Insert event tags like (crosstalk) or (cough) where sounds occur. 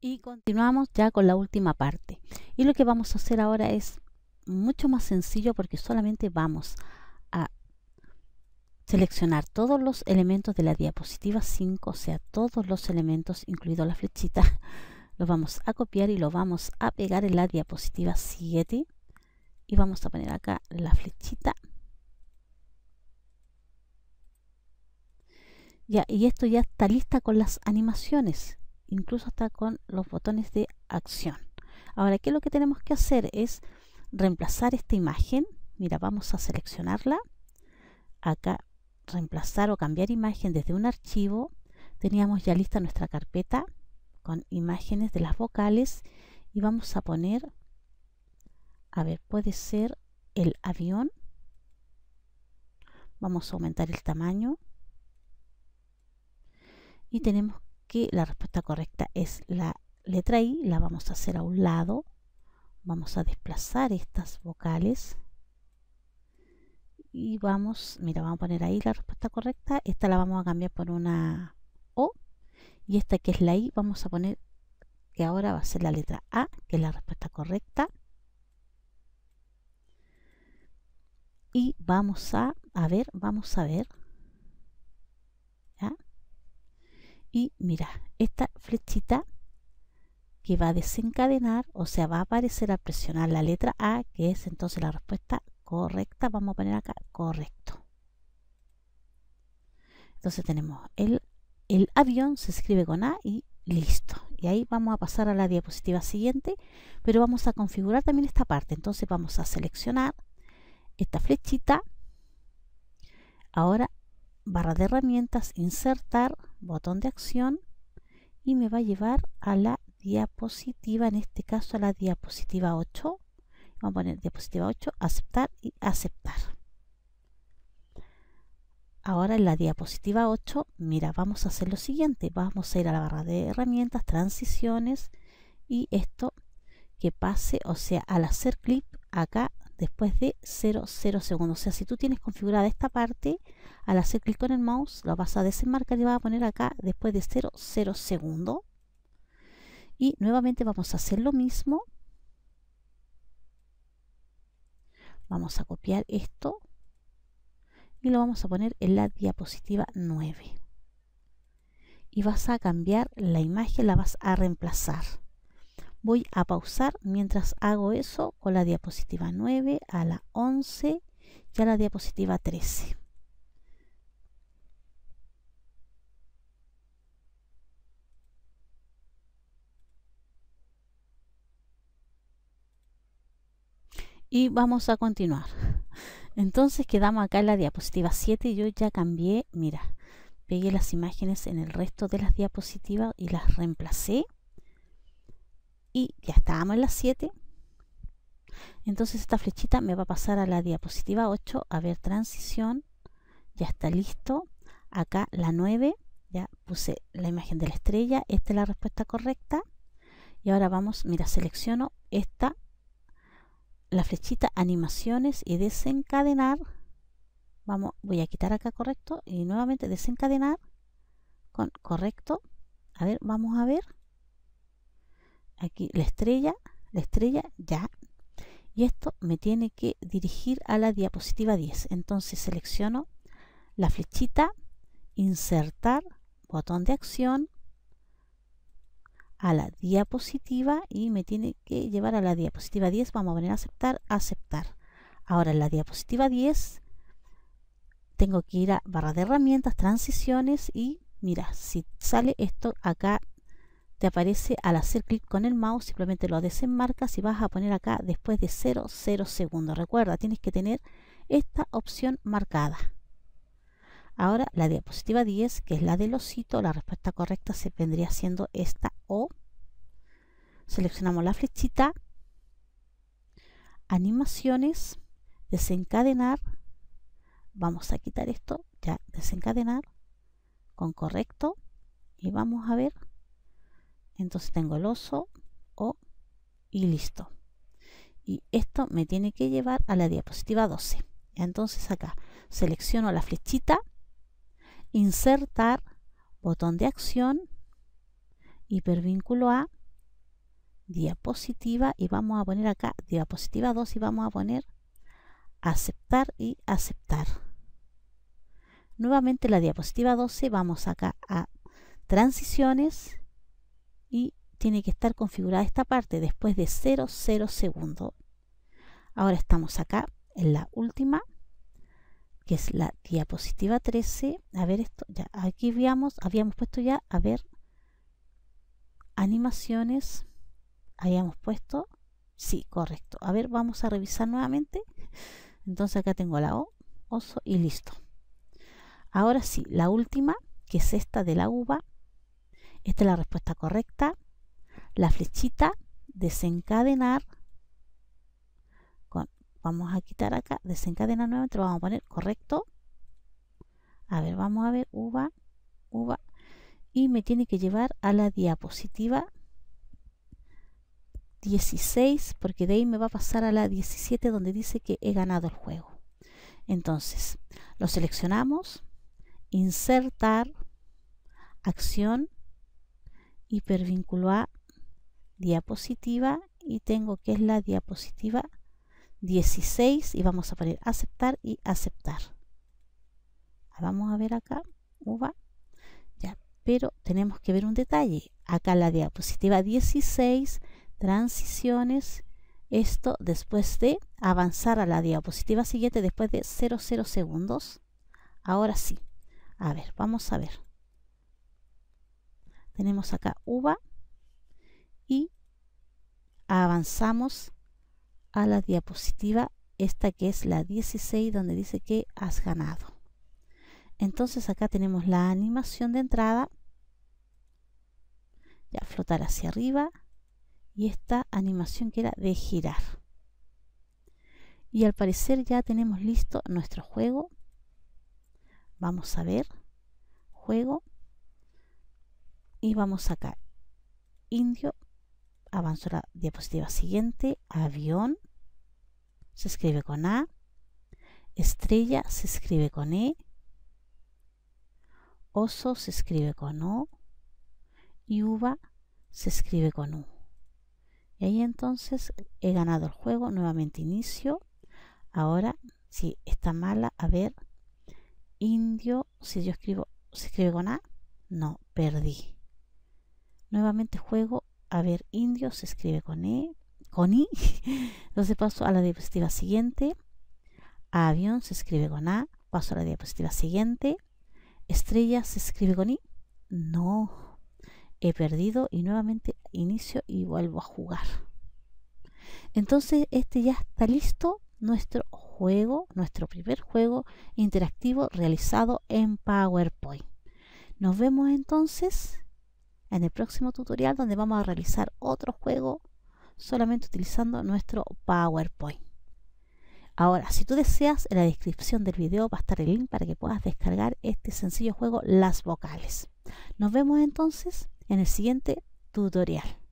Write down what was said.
Y continuamos ya con la última parte. Y lo que vamos a hacer ahora es mucho más sencillo porque solamente vamos a seleccionar todos los elementos de la diapositiva 5, o sea, todos los elementos, incluido la flechita, (laughs) los vamos a copiar y lo vamos a pegar en la diapositiva 7 y vamos a poner acá la flechita. Ya, y esto ya está lista con las animaciones incluso hasta con los botones de acción. Ahora, ¿qué es lo que tenemos que hacer? Es reemplazar esta imagen. Mira, vamos a seleccionarla. Acá, reemplazar o cambiar imagen desde un archivo. Teníamos ya lista nuestra carpeta con imágenes de las vocales y vamos a poner, a ver, puede ser el avión. Vamos a aumentar el tamaño. Y tenemos que la respuesta correcta es la letra I, la vamos a hacer a un lado, vamos a desplazar estas vocales y vamos, mira, vamos a poner ahí la respuesta correcta, esta la vamos a cambiar por una O y esta que es la I vamos a poner que ahora va a ser la letra A, que es la respuesta correcta. Y vamos a, a ver, vamos a ver, y mira, esta flechita que va a desencadenar, o sea, va a aparecer al presionar la letra A, que es entonces la respuesta correcta. Vamos a poner acá correcto. Entonces tenemos el, el avión, se escribe con A y listo. Y ahí vamos a pasar a la diapositiva siguiente, pero vamos a configurar también esta parte. Entonces vamos a seleccionar esta flechita. Ahora, barra de herramientas, insertar, botón de acción y me va a llevar a la diapositiva, en este caso a la diapositiva 8. Vamos a poner diapositiva 8, aceptar y aceptar. Ahora en la diapositiva 8, mira, vamos a hacer lo siguiente. Vamos a ir a la barra de herramientas, transiciones y esto que pase, o sea, al hacer clic acá después de 0,0 segundos. O sea, si tú tienes configurada esta parte, al hacer clic con el mouse, lo vas a desenmarcar y vas a poner acá después de 0,0 segundo. Y nuevamente vamos a hacer lo mismo. Vamos a copiar esto y lo vamos a poner en la diapositiva 9. Y vas a cambiar la imagen, la vas a reemplazar voy a pausar mientras hago eso con la diapositiva 9 a la 11 y a la diapositiva 13. y vamos a continuar entonces quedamos acá en la diapositiva 7 yo ya cambié mira pegué las imágenes en el resto de las diapositivas y las reemplacé y ya estábamos en las 7 entonces esta flechita me va a pasar a la diapositiva 8 a ver transición ya está listo acá la 9 ya puse la imagen de la estrella esta es la respuesta correcta y ahora vamos mira selecciono esta la flechita animaciones y desencadenar vamos voy a quitar acá correcto y nuevamente desencadenar con correcto a ver vamos a ver aquí la estrella, la estrella ya. Y esto me tiene que dirigir a la diapositiva 10. Entonces selecciono la flechita, insertar, botón de acción, a la diapositiva y me tiene que llevar a la diapositiva 10. Vamos a poner aceptar, aceptar. Ahora en la diapositiva 10 tengo que ir a barra de herramientas, transiciones y mira, si sale esto acá te aparece al hacer clic con el mouse, simplemente lo desenmarcas y vas a poner acá después de 0, 0 segundos. Recuerda, tienes que tener esta opción marcada. Ahora la diapositiva 10, que es la del osito, la respuesta correcta se vendría siendo esta O. Seleccionamos la flechita, animaciones, desencadenar. Vamos a quitar esto, ya desencadenar con correcto. Y vamos a ver entonces tengo el oso, O y listo. Y esto me tiene que llevar a la diapositiva 12. Entonces acá selecciono la flechita, insertar, botón de acción, hipervínculo a, diapositiva y vamos a poner acá diapositiva 2 y vamos a poner aceptar y aceptar. Nuevamente la diapositiva 12, vamos acá a transiciones, tiene que estar configurada esta parte después de 00 segundos. Ahora estamos acá en la última, que es la diapositiva 13. A ver esto, ya aquí habíamos, habíamos puesto ya, a ver, animaciones, habíamos puesto, sí, correcto. A ver, vamos a revisar nuevamente. Entonces acá tengo la O, oso y listo. Ahora sí, la última, que es esta de la uva. Esta es la respuesta correcta la flechita, desencadenar, con, vamos a quitar acá, desencadenar nuevamente, vamos a poner correcto. A ver, vamos a ver, uva, uva, y me tiene que llevar a la diapositiva 16, porque de ahí me va a pasar a la 17 donde dice que he ganado el juego. Entonces, lo seleccionamos, insertar, acción, hipervínculo A, diapositiva y tengo que es la diapositiva 16 y vamos a poner aceptar y aceptar. Ah, vamos a ver acá, uva. Ya, pero tenemos que ver un detalle. Acá la diapositiva 16, transiciones, esto después de avanzar a la diapositiva siguiente después de 00 segundos. Ahora sí. A ver, vamos a ver. Tenemos acá uva y avanzamos a la diapositiva esta que es la 16 donde dice que has ganado entonces acá tenemos la animación de entrada ya flotar hacia arriba y esta animación que era de girar y al parecer ya tenemos listo nuestro juego vamos a ver juego y vamos acá indio avanzo la diapositiva siguiente, avión, se escribe con A, estrella se escribe con E, oso se escribe con O y uva se escribe con U. Y ahí entonces he ganado el juego, nuevamente inicio. Ahora, si está mala, a ver, indio, si yo escribo, se escribe con A, no, perdí. Nuevamente juego a ver indio se escribe con E, con I. (laughs) Entonces paso a la diapositiva siguiente. avión se escribe con A, paso a la diapositiva siguiente. Estrella se escribe con I. No, he perdido y nuevamente inicio y vuelvo a jugar. Entonces este ya está listo nuestro juego, nuestro primer juego interactivo realizado en PowerPoint. Nos vemos entonces en el próximo tutorial donde vamos a realizar otro juego solamente utilizando nuestro PowerPoint. Ahora, si tú deseas, en la descripción del video va a estar el link para que puedas descargar este sencillo juego Las Vocales. Nos vemos entonces en el siguiente tutorial.